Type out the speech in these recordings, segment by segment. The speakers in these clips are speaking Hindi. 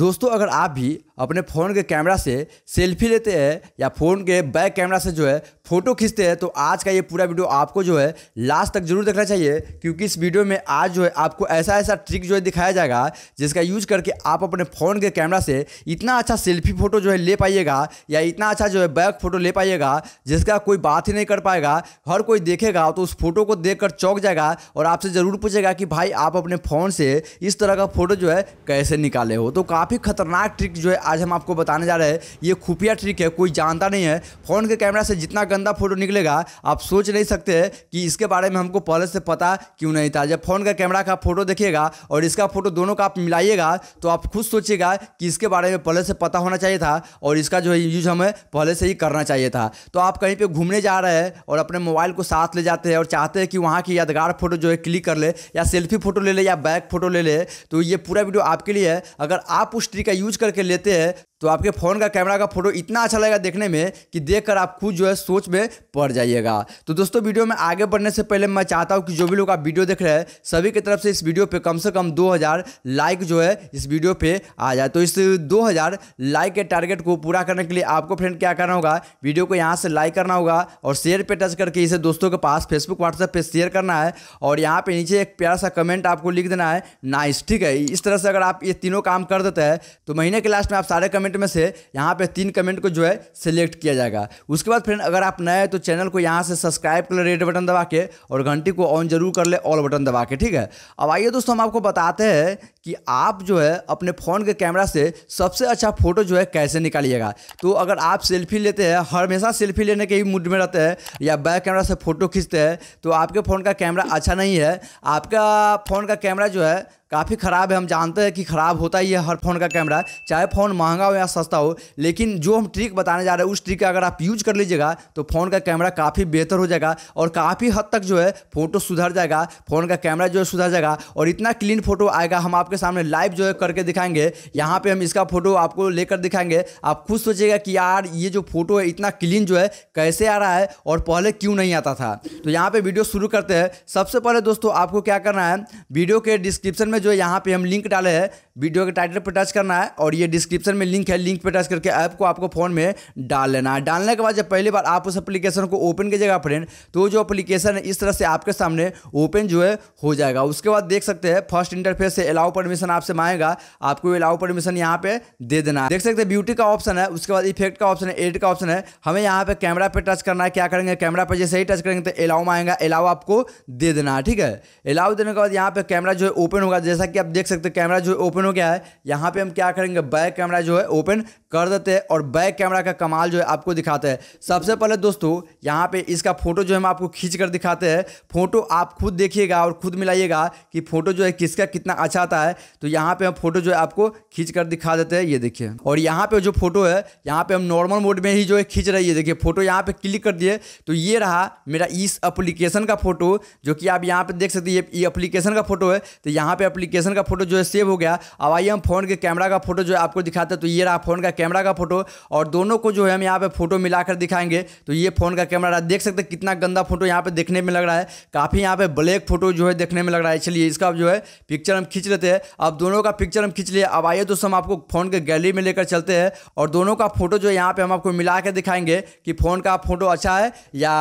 दोस्तों अगर आप भी अपने फ़ोन के कैमरा से सेल्फी लेते हैं या फ़ोन के बैक कैमरा से जो है फ़ोटो खींचते हैं तो आज का ये पूरा वीडियो आपको जो है लास्ट तक जरूर देखना चाहिए क्योंकि इस वीडियो में आज जो है आपको ऐसा ऐसा ट्रिक जो है दिखाया जाएगा जिसका यूज करके आप अपने फ़ोन के कैमरा से इतना अच्छा सेल्फी फ़ोटो जो है ले पाइएगा या इतना अच्छा जो है बैक फ़ोटो ले पाइएगा जिसका कोई बात ही नहीं कर पाएगा हर कोई देखेगा तो उस फोटो को देख चौंक जाएगा और आपसे ज़रूर पूछेगा कि भाई आप अपने फ़ोन से इस तरह का फ़ोटो जो है कैसे निकाले हो तो काफ़ी खतरनाक ट्रिक जो है आज हम आपको बताने जा रहे हैं ये खुफिया ट्रिक है कोई जानता नहीं है फ़ोन के कैमरा से जितना गंदा फोटो निकलेगा आप सोच नहीं सकते कि इसके बारे में हमको पहले से पता क्यों नहीं था जब फ़ोन का कैमरा का फ़ोटो देखिएगा और इसका फ़ोटो दोनों का आप मिलाइएगा तो आप खुद सोचिएगा कि इसके बारे में पहले से पता होना चाहिए था और इसका जो है यूज हमें पहले से ही करना चाहिए था तो आप कहीं पर घूमने जा रहे हैं और अपने मोबाइल को साथ ले जाते हैं और चाहते हैं कि वहाँ की यादगार फोटो जो है क्लिक कर ले या सेल्फी फ़ोटो ले ले या बैक फ़ोटो ले ले तो ये पूरा वीडियो आपके लिए है अगर आप पुष्टि का यूज करके लेते हैं तो आपके फ़ोन का कैमरा का फोटो इतना अच्छा लगेगा देखने में कि देखकर आप खुद जो है सोच में पड़ जाइएगा तो दोस्तों वीडियो में आगे बढ़ने से पहले मैं चाहता हूँ कि जो भी लोग आप वीडियो देख रहे हैं सभी की तरफ से इस वीडियो पे कम से कम 2000 लाइक जो है इस वीडियो पे आ जाए तो इस 2000 लाइक के टारगेट को पूरा करने के लिए आपको फ्रेंड क्या करना होगा वीडियो को यहाँ से लाइक करना होगा और शेयर पर टच करके इसे दोस्तों के पास फेसबुक व्हाट्सएप पर शेयर करना है और यहाँ पर नीचे एक प्यारा सा कमेंट आपको लिख देना है नाइस ठीक है इस तरह से अगर आप ये तीनों काम कर देते हैं तो महीने के लास्ट में आप सारे कमेंट कमेंट में से यहाँ पे तीन कमेंट को जो है सिलेक्ट किया जाएगा उसके बाद फ्रेंड अगर आप नए तो चैनल को यहाँ से सब्सक्राइब कर ले रेड बटन दबा के और घंटी को ऑन जरूर कर ले ऑल बटन दबा के ठीक है अब आइए दोस्तों हम आपको बताते हैं कि आप जो है अपने फ़ोन के कैमरा से सबसे अच्छा फ़ोटो जो है कैसे निकालिएगा तो अगर आप सेल्फी लेते हैं हमेशा सेल्फी लेने के ही मूड में रहते हैं या बैक कैमरा से फ़ोटो खींचते हैं तो आपके फ़ोन का कैमरा अच्छा नहीं है आपका फ़ोन का कैमरा जो है काफ़ी ख़राब है हम जानते हैं कि ख़राब होता ही है हर फ़ोन का कैमरा चाहे फ़ोन महंगा हो या सस्ता हो लेकिन जो हम ट्रिक बताने जा रहे हैं उस ट्रिक का अगर आप यूज कर लीजिएगा तो फ़ोन का कैमरा काफ़ी बेहतर हो जाएगा और काफ़ी हद तक जो है फ़ोटो सुधर जाएगा फ़ोन का कैमरा जो है सुधर जाएगा और इतना क्लीन फ़ोटो आएगा हम आपके सामने लाइव जो है करके दिखाएंगे यहाँ पर हम इसका फ़ोटो आपको लेकर दिखाएंगे आप खुद सोचिएगा कि यार ये जो फ़ोटो है इतना क्लीन जो है कैसे आ रहा है और पहले क्यों नहीं आता था तो यहाँ पर वीडियो शुरू करते हैं सबसे पहले दोस्तों आपको क्या करना है वीडियो के डिस्क्रिप्शन में जो है यहाँ पे हम लिंक डाले हैं वीडियो के टाइटल पर टच करना है और ये डिस्क्रिप्शन में लिंक है लिंक पर टच करके ऐप को आपको फ़ोन में डाल लेना है डालने के बाद जब पहली बार आप उस एप्लीकेशन को ओपन कीजिएगा फ्रेंड तो जो एप्लीकेशन है इस तरह से आपके सामने ओपन जो है हो जाएगा उसके बाद देख सकते हैं फर्स्ट इंटरफेस से अलाउ परमिशन आपसे मांगेगा आपको अलाउ परमिशन यहाँ पे दे देना है देख सकते हैं ब्यूटी का ऑप्शन है उसके बाद इफेक्ट का ऑप्शन है एडिट का ऑप्शन है हमें यहाँ पे कैमरा पे टच करना है क्या करेंगे कैमरा पर जैसे ही टच करेंगे तो अलाउ मांगेगा अलाउ आपको दे देना है ठीक है अलाउ देने के बाद यहाँ पे कैमरा जो है ओपन होगा जैसा कि आप देख सकते हैं कैमरा जो ओपन हो गया है यहाँ पे हम क्या करेंगे बैक कैमरा जो है ओपन कर देते हैं और बैक कैमरा का कमाल जो है आपको दिखाते हैं सबसे पहले दोस्तों यहाँ पे इसका फोटो जो हम आपको खींच कर दिखाते हैं फोटो आप खुद देखिएगा और खुद मिलाइएगा कि फोटो जो है किसका कितना अच्छा आता है तो यहाँ पे हम फोटो जो है आपको खींच कर दिखा देते हैं ये देखिए और यहाँ पे जो फोटो है यहाँ पे हम नॉर्मल मोड में ही जो है खींच रही है देखिए फोटो यहाँ पे क्लिक कर दिए तो ये रहा मेरा इस अप्लीकेशन का फोटो जो कि आप यहाँ पे देख सकते हैं ये अप्लीकेशन का फोटो है तो यहाँ पे एप्लीकेशन का फोटो जो है सेव हो गया अब आइए हम फोन के कैमरा का फोटो जो है आपको दिखाते हैं तो ये रहा फोन का कैमरा का फोटो और दोनों को जो है हम यहाँ पे फोटो मिलाकर दिखाएंगे तो ये फोन का कैमरा रहा देख सकते कितना गंदा फोटो यहाँ पे देखने में लग रहा है काफ़ी यहाँ पे ब्लैक फोटो जो है देखने में लग रहा है चलिए इसका जो है पिक्चर हम खींच लेते हैं अब दोनों का पिक्चर हम खींच लिए अब आइए दोस्तों हम आपको फोन के गैलरी में लेकर चलते हैं और दोनों का फोटो जो है यहाँ पे हम आपको मिला दिखाएंगे कि फ़ोन का फोटो अच्छा है या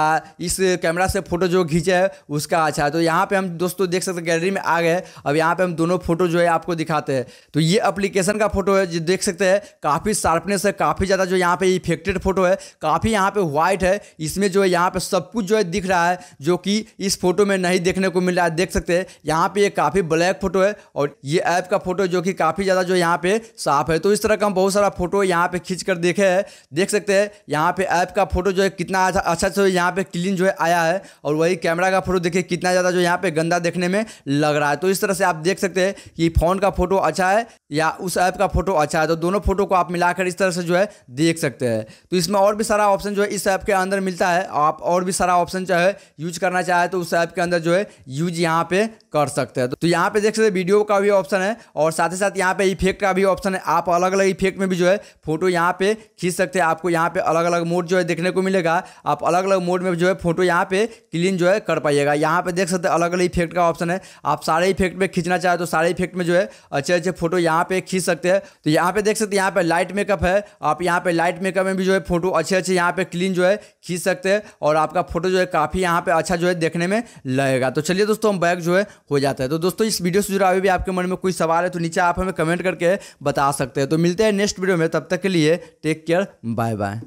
इस कैमरा से फोटो जो खींचे है उसका अच्छा है तो यहाँ पे हम दोस्तों देख सकते गैलरी में आ गए अब यहाँ पे पे हम दोनों फोटो जो है आपको दिखाते हैं तो ये अप्लीकेशन का फोटो है जो देख सकते हैं काफ़ी शार्पनेस है काफ़ी ज़्यादा जो यहाँ पे इफेक्टेड फोटो है काफ़ी यहाँ पे व्हाइट है इसमें जो है यहाँ पे सब कुछ जो है दिख रहा है जो कि इस फोटो में नहीं देखने को मिल रहा है देख सकते हैं यहाँ पर ये काफ़ी ब्लैक फोटो है और ये ऐप का फोटो जो कि काफ़ी ज़्यादा जो यहाँ पर साफ है तो इस तरह का हम बहुत सारा फोटो यहाँ पर खींच कर देखे हैं देख सकते हैं यहाँ पर ऐप का फोटो जो है कितना अच्छा अच्छा से यहाँ पर क्लीन जो है आया है और वही कैमरा का फोटो देखिए कितना ज़्यादा जो यहाँ पर गंदा देखने में लग रहा है तो इस तरह से आप देख देख सकते हैं कि फ़ोन का फ़ोटो अच्छा है या उस ऐप का फ़ोटो अच्छा है तो दोनों फ़ोटो को आप मिलाकर इस तरह से जो है देख सकते हैं तो इसमें और भी सारा ऑप्शन जो है इस ऐप के अंदर मिलता है आप और भी सारा ऑप्शन जो है यूज करना चाहे तो उस ऐप के अंदर जो है यूज यहाँ पे कर सकते हैं तो यहाँ पे देख सकते वीडियो का भी ऑप्शन है और साथ ही साथ यहाँ पे इफेक्ट का भी ऑप्शन है आप अलग अलग इफेक्ट में भी जो है फोटो यहाँ पे खींच सकते हैं आपको यहाँ पे अलग अलग मोड जो है देखने को मिलेगा आप अलग अलग मोड में जो है फोटो यहाँ पे क्लीन जो है कर पाइएगा यहाँ पे देख सकते हैं अलग अलग इफेक्ट का ऑप्शन है आप सारे इफेक्ट में खींचना चाहे तो सारे इफेक्ट में जो है अच्छे अच्छे फोटो यहाँ पे खींच सकते हैं तो यहाँ पे देख सकते हैं यहाँ पे लाइट मेकअप है आप यहाँ पे लाइट मेकअप में भी जो है फोटो अच्छे अच्छे यहाँ पे क्लीन जो है खींच सकते हैं और आपका फोटो जो है काफ़ी यहाँ पे अच्छा जो है देखने में लगेगा तो चलिए दोस्तों हम बैग जो है हो जाता है तो दोस्तों इस वीडियो से जुड़ा अभी भी आपके मन में कोई सवाल है तो नीचे आप हमें कमेंट करके बता सकते हैं तो मिलते हैं नेक्स्ट वीडियो में तब तक के लिए टेक केयर बाय बाय